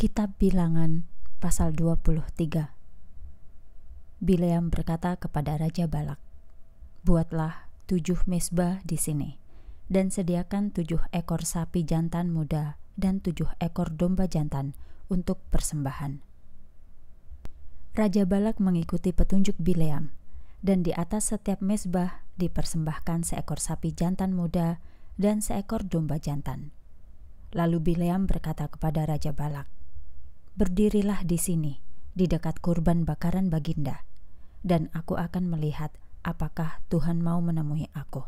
Kitab Bilangan pasal 23 Bileam berkata kepada Raja Balak, Buatlah tujuh mesbah di sini, dan sediakan tujuh ekor sapi jantan muda dan tujuh ekor domba jantan untuk persembahan. Raja Balak mengikuti petunjuk Bileam, dan di atas setiap mesbah dipersembahkan seekor sapi jantan muda dan seekor domba jantan. Lalu Bileam berkata kepada Raja Balak, Berdirilah di sini, di dekat kurban bakaran Baginda, dan aku akan melihat apakah Tuhan mau menemui aku.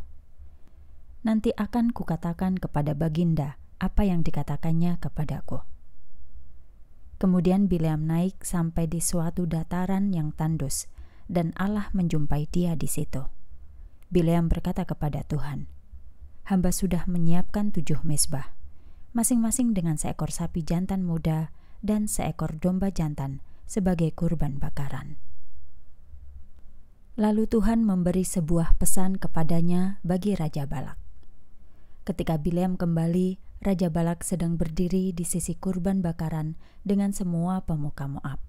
Nanti akan kukatakan kepada Baginda apa yang dikatakannya kepadaku. Kemudian Bileam naik sampai di suatu dataran yang tandus, dan Allah menjumpai dia di situ. Bileam berkata kepada Tuhan, "Hamba sudah menyiapkan tujuh mesbah, masing-masing dengan seekor sapi jantan muda dan seekor domba jantan sebagai kurban bakaran. Lalu Tuhan memberi sebuah pesan kepadanya bagi Raja Balak. Ketika Bileam kembali, Raja Balak sedang berdiri di sisi kurban bakaran dengan semua pemuka Moab.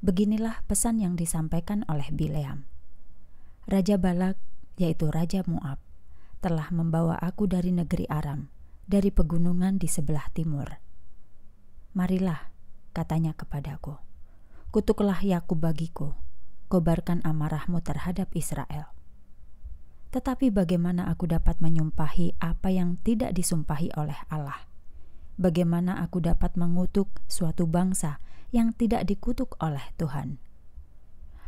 Beginilah pesan yang disampaikan oleh Bileam. Raja Balak, yaitu Raja Moab, telah membawa aku dari negeri Aram, dari pegunungan di sebelah timur. Marilah, katanya kepadaku. Kutuklah Yakub ya bagiku, kobarkan amarahmu terhadap Israel. Tetapi bagaimana aku dapat menyumpahi apa yang tidak disumpahi oleh Allah? Bagaimana aku dapat mengutuk suatu bangsa yang tidak dikutuk oleh Tuhan?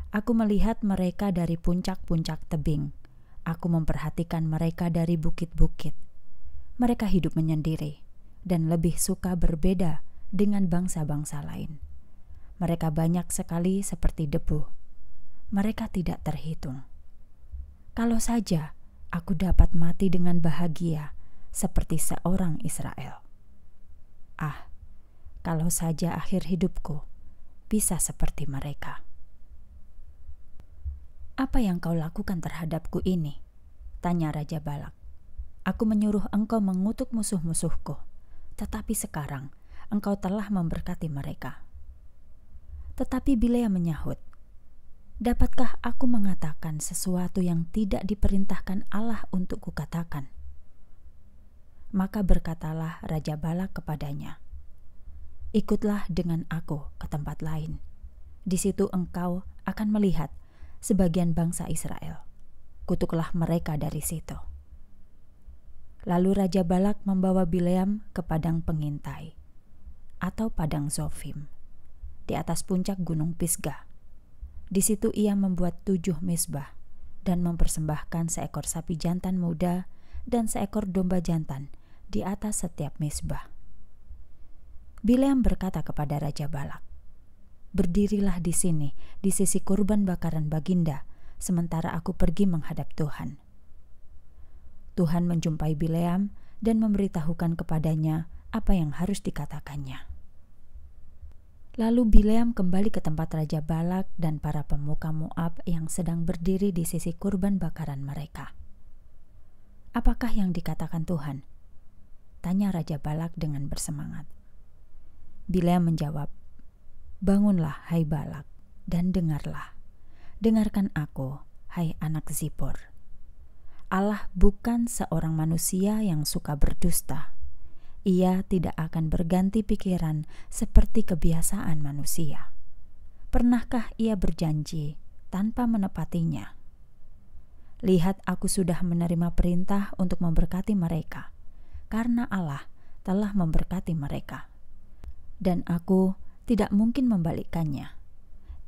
Aku melihat mereka dari puncak-puncak tebing. Aku memperhatikan mereka dari bukit-bukit. Mereka hidup menyendiri dan lebih suka berbeda dengan bangsa-bangsa lain. Mereka banyak sekali seperti debu. Mereka tidak terhitung. Kalau saja aku dapat mati dengan bahagia seperti seorang Israel. Ah, kalau saja akhir hidupku bisa seperti mereka. Apa yang kau lakukan terhadapku ini? Tanya Raja Balak. Aku menyuruh engkau mengutuk musuh-musuhku. Tetapi sekarang engkau telah memberkati mereka. Tetapi Bilea menyahut, Dapatkah aku mengatakan sesuatu yang tidak diperintahkan Allah untuk kukatakan? Maka berkatalah Raja Balak kepadanya, Ikutlah dengan aku ke tempat lain. Di situ engkau akan melihat sebagian bangsa Israel. Kutuklah mereka dari situ. Lalu Raja Balak membawa Bileam ke padang pengintai atau Padang Zofim, di atas puncak Gunung Pisgah. Di situ ia membuat tujuh misbah dan mempersembahkan seekor sapi jantan muda dan seekor domba jantan di atas setiap misbah. Bileam berkata kepada Raja Balak, Berdirilah di sini, di sisi kurban bakaran baginda, sementara aku pergi menghadap Tuhan. Tuhan menjumpai Bileam dan memberitahukan kepadanya apa yang harus dikatakannya. Lalu Bileam kembali ke tempat Raja Balak dan para pemuka Moab yang sedang berdiri di sisi kurban bakaran mereka. Apakah yang dikatakan Tuhan? Tanya Raja Balak dengan bersemangat. Bileam menjawab, Bangunlah, hai Balak, dan dengarlah. Dengarkan aku, hai anak Zippor. Allah bukan seorang manusia yang suka berdusta ia tidak akan berganti pikiran seperti kebiasaan manusia. Pernahkah ia berjanji tanpa menepatinya? Lihat, aku sudah menerima perintah untuk memberkati mereka, karena Allah telah memberkati mereka, dan aku tidak mungkin membalikkannya.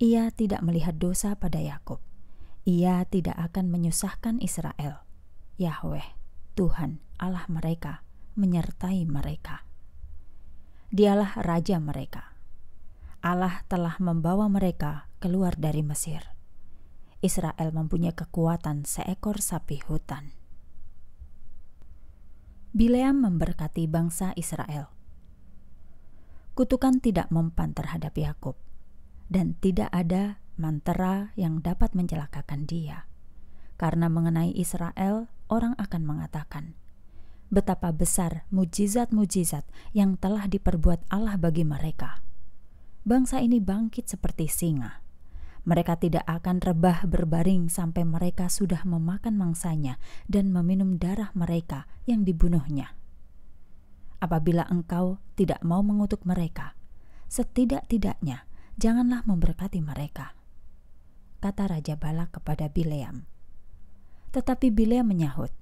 Ia tidak melihat dosa pada Yakub, ia tidak akan menyusahkan Israel. Yahweh, Tuhan Allah mereka, menyertai mereka. Dialah raja mereka. Allah telah membawa mereka keluar dari Mesir. Israel mempunyai kekuatan seekor sapi hutan. Bileam memberkati bangsa Israel. Kutukan tidak mempan terhadap Yakub, dan tidak ada mantera yang dapat mencelakakan dia. Karena mengenai Israel, orang akan mengatakan, betapa besar mujizat-mujizat yang telah diperbuat Allah bagi mereka. Bangsa ini bangkit seperti singa. Mereka tidak akan rebah berbaring sampai mereka sudah memakan mangsanya dan meminum darah mereka yang dibunuhnya. Apabila engkau tidak mau mengutuk mereka, setidak-tidaknya janganlah memberkati mereka. Kata Raja Balak kepada Bileam. Tetapi Bileam menyahut,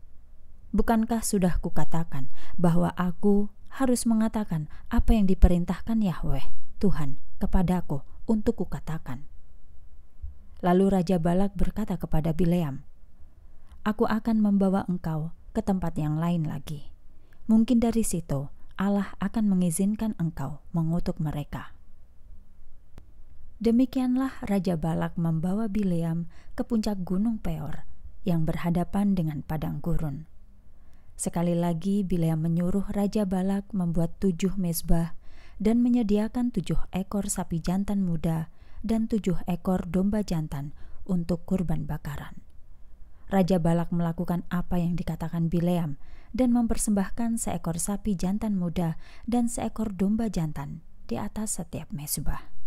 Bukankah sudah kukatakan bahwa aku harus mengatakan apa yang diperintahkan Yahweh, Tuhan, kepadaku untuk kukatakan? Lalu Raja Balak berkata kepada Bileam, Aku akan membawa engkau ke tempat yang lain lagi. Mungkin dari situ Allah akan mengizinkan engkau mengutuk mereka. Demikianlah Raja Balak membawa Bileam ke puncak Gunung Peor yang berhadapan dengan padang gurun. Sekali lagi Bileam menyuruh Raja Balak membuat tujuh mezbah dan menyediakan tujuh ekor sapi jantan muda dan tujuh ekor domba jantan untuk kurban bakaran. Raja Balak melakukan apa yang dikatakan Bileam dan mempersembahkan seekor sapi jantan muda dan seekor domba jantan di atas setiap mezbah.